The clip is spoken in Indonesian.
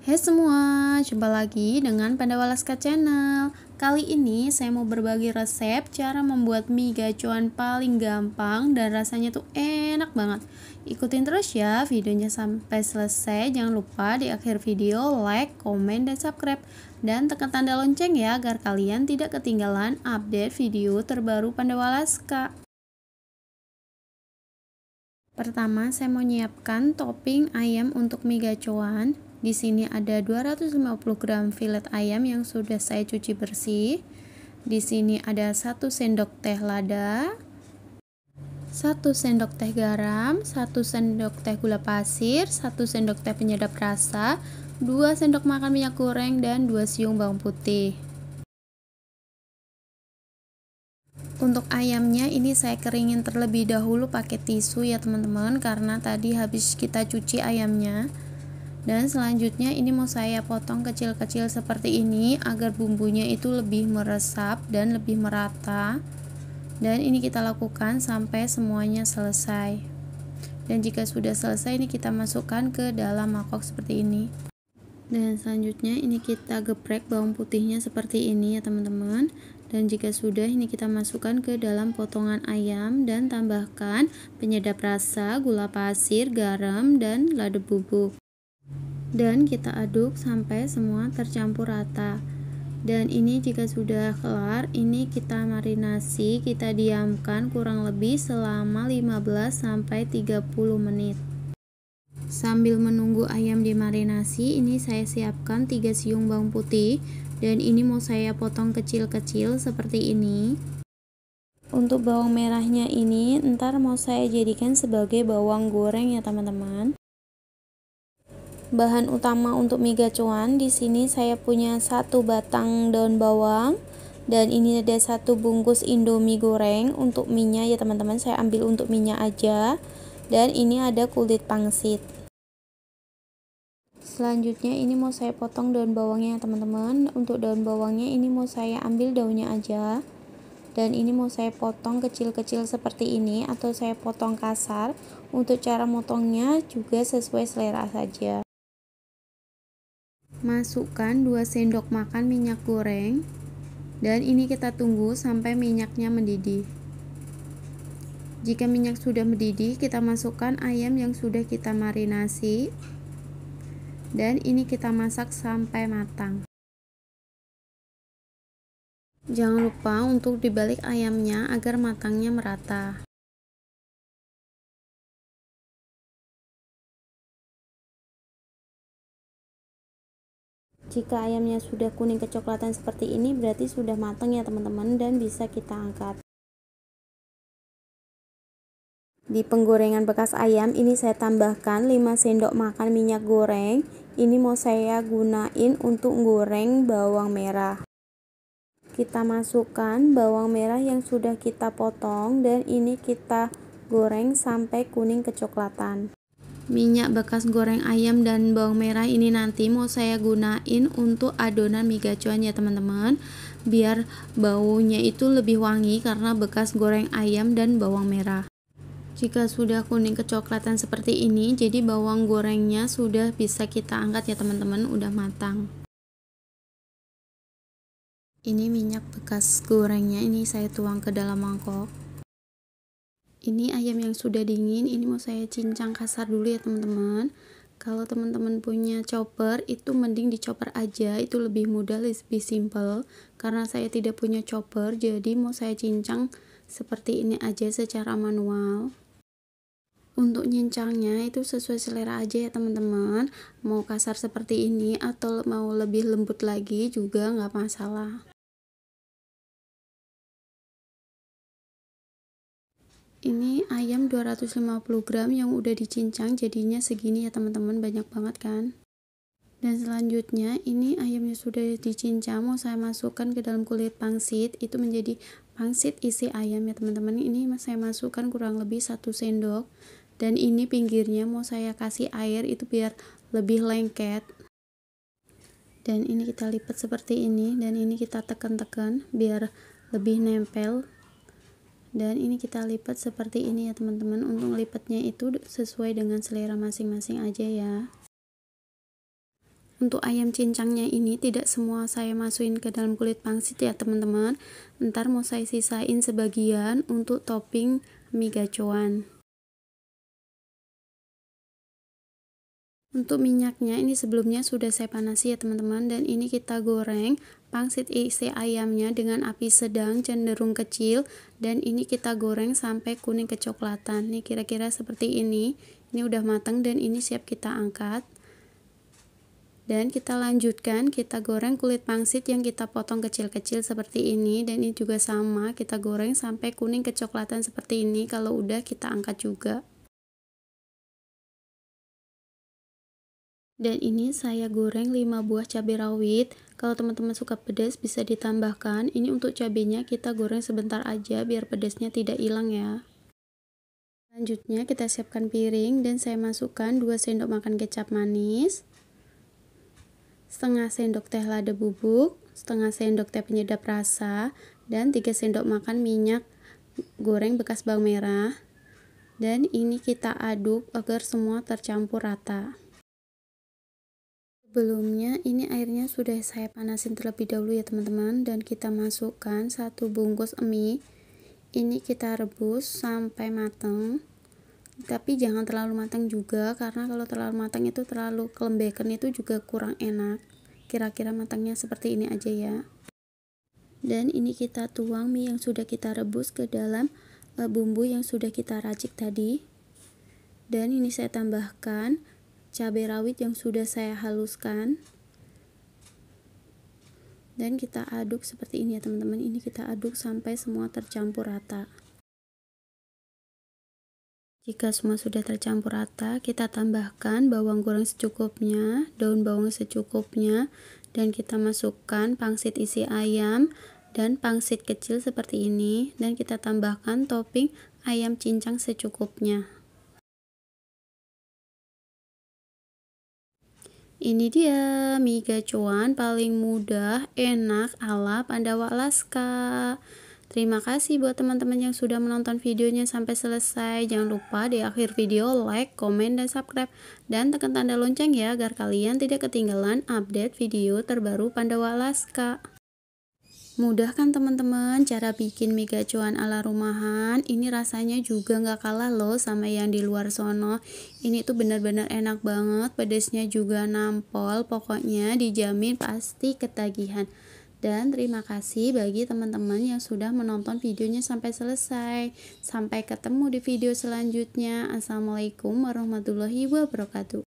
Hai hey semua, jumpa lagi dengan Pandawa Laska Channel Kali ini saya mau berbagi resep cara membuat mie gacuan paling gampang dan rasanya tuh enak banget Ikutin terus ya videonya sampai selesai Jangan lupa di akhir video like, komen, dan subscribe Dan tekan tanda lonceng ya agar kalian tidak ketinggalan update video terbaru Pandawa Laska Pertama saya mau menyiapkan topping ayam untuk mie gacuan di sini ada 250 gram filet ayam yang sudah saya cuci bersih. Di sini ada 1 sendok teh lada, 1 sendok teh garam, 1 sendok teh gula pasir, 1 sendok teh penyedap rasa, 2 sendok makan minyak goreng dan 2 siung bawang putih. Untuk ayamnya ini saya keringin terlebih dahulu pakai tisu ya teman-teman karena tadi habis kita cuci ayamnya dan selanjutnya ini mau saya potong kecil-kecil seperti ini agar bumbunya itu lebih meresap dan lebih merata dan ini kita lakukan sampai semuanya selesai dan jika sudah selesai ini kita masukkan ke dalam mangkok seperti ini dan selanjutnya ini kita geprek bawang putihnya seperti ini ya teman-teman dan jika sudah ini kita masukkan ke dalam potongan ayam dan tambahkan penyedap rasa, gula pasir, garam, dan lada bubuk dan kita aduk sampai semua tercampur rata dan ini jika sudah kelar ini kita marinasi kita diamkan kurang lebih selama 15 sampai 30 menit sambil menunggu ayam dimarinasi ini saya siapkan 3 siung bawang putih dan ini mau saya potong kecil-kecil seperti ini untuk bawang merahnya ini ntar mau saya jadikan sebagai bawang goreng ya teman-teman bahan utama untuk mie gacuan Di sini saya punya satu batang daun bawang dan ini ada satu bungkus indomie goreng untuk minyak ya teman-teman. Saya ambil untuk minyak aja. Dan ini ada kulit pangsit. Selanjutnya ini mau saya potong daun bawangnya teman-teman. Untuk daun bawangnya ini mau saya ambil daunnya aja dan ini mau saya potong kecil-kecil seperti ini atau saya potong kasar untuk cara motongnya juga sesuai selera saja masukkan 2 sendok makan minyak goreng dan ini kita tunggu sampai minyaknya mendidih jika minyak sudah mendidih kita masukkan ayam yang sudah kita marinasi dan ini kita masak sampai matang jangan lupa untuk dibalik ayamnya agar matangnya merata Jika ayamnya sudah kuning kecoklatan seperti ini berarti sudah matang ya teman-teman dan bisa kita angkat. Di penggorengan bekas ayam ini saya tambahkan 5 sendok makan minyak goreng. Ini mau saya gunain untuk goreng bawang merah. Kita masukkan bawang merah yang sudah kita potong dan ini kita goreng sampai kuning kecoklatan minyak bekas goreng ayam dan bawang merah ini nanti mau saya gunain untuk adonan mie gacuan ya teman-teman biar baunya itu lebih wangi karena bekas goreng ayam dan bawang merah jika sudah kuning kecoklatan seperti ini jadi bawang gorengnya sudah bisa kita angkat ya teman-teman udah matang ini minyak bekas gorengnya ini saya tuang ke dalam mangkok ini ayam yang sudah dingin ini mau saya cincang kasar dulu ya teman-teman kalau teman-teman punya chopper itu mending di chopper aja itu lebih mudah lebih simple karena saya tidak punya chopper jadi mau saya cincang seperti ini aja secara manual untuk nyincangnya itu sesuai selera aja ya teman-teman mau kasar seperti ini atau mau lebih lembut lagi juga nggak masalah ini ayam 250 gram yang udah dicincang jadinya segini ya teman-teman banyak banget kan dan selanjutnya ini ayamnya sudah dicincang mau saya masukkan ke dalam kulit pangsit itu menjadi pangsit isi ayam ya teman-teman ini saya masukkan kurang lebih 1 sendok dan ini pinggirnya mau saya kasih air itu biar lebih lengket dan ini kita lipat seperti ini dan ini kita tekan-tekan biar lebih nempel dan ini kita lipat seperti ini ya teman-teman untuk lipatnya itu sesuai dengan selera masing-masing aja ya untuk ayam cincangnya ini tidak semua saya masukin ke dalam kulit pangsit ya teman-teman ntar mau saya sisain sebagian untuk topping mie gacuan untuk minyaknya ini sebelumnya sudah saya panasi ya teman-teman dan ini kita goreng Pangsit isi ayamnya dengan api sedang cenderung kecil dan ini kita goreng sampai kuning kecoklatan. Nih kira-kira seperti ini. Ini udah matang dan ini siap kita angkat. Dan kita lanjutkan, kita goreng kulit pangsit yang kita potong kecil-kecil seperti ini dan ini juga sama, kita goreng sampai kuning kecoklatan seperti ini. Kalau udah kita angkat juga. Dan ini saya goreng 5 buah cabai rawit. Kalau teman-teman suka pedas bisa ditambahkan. Ini untuk cabenya kita goreng sebentar aja biar pedasnya tidak hilang ya. Selanjutnya kita siapkan piring dan saya masukkan 2 sendok makan kecap manis. Setengah sendok teh lada bubuk, setengah sendok teh penyedap rasa, dan 3 sendok makan minyak goreng bekas bawang merah. Dan ini kita aduk agar semua tercampur rata. Sebelumnya ini airnya sudah saya panasin terlebih dahulu ya teman-teman dan kita masukkan satu bungkus mie ini kita rebus sampai matang tapi jangan terlalu matang juga karena kalau terlalu matang itu terlalu kelembekan itu juga kurang enak kira-kira matangnya seperti ini aja ya dan ini kita tuang mie yang sudah kita rebus ke dalam eh, bumbu yang sudah kita racik tadi dan ini saya tambahkan cabai rawit yang sudah saya haluskan dan kita aduk seperti ini ya teman-teman ini kita aduk sampai semua tercampur rata jika semua sudah tercampur rata kita tambahkan bawang goreng secukupnya daun bawang secukupnya dan kita masukkan pangsit isi ayam dan pangsit kecil seperti ini dan kita tambahkan topping ayam cincang secukupnya Ini dia mie gacuan paling mudah, enak, ala Pandawa Alaska. Terima kasih buat teman-teman yang sudah menonton videonya sampai selesai. Jangan lupa di akhir video like, komen, dan subscribe. Dan tekan tanda lonceng ya agar kalian tidak ketinggalan update video terbaru Pandawa Alaska. Mudah kan teman-teman cara bikin mega cuan ala rumahan? Ini rasanya juga nggak kalah loh sama yang di luar sono. Ini tuh benar-benar enak banget, pedesnya juga nampol. Pokoknya dijamin pasti ketagihan. Dan terima kasih bagi teman-teman yang sudah menonton videonya sampai selesai. Sampai ketemu di video selanjutnya. Assalamualaikum warahmatullahi wabarakatuh.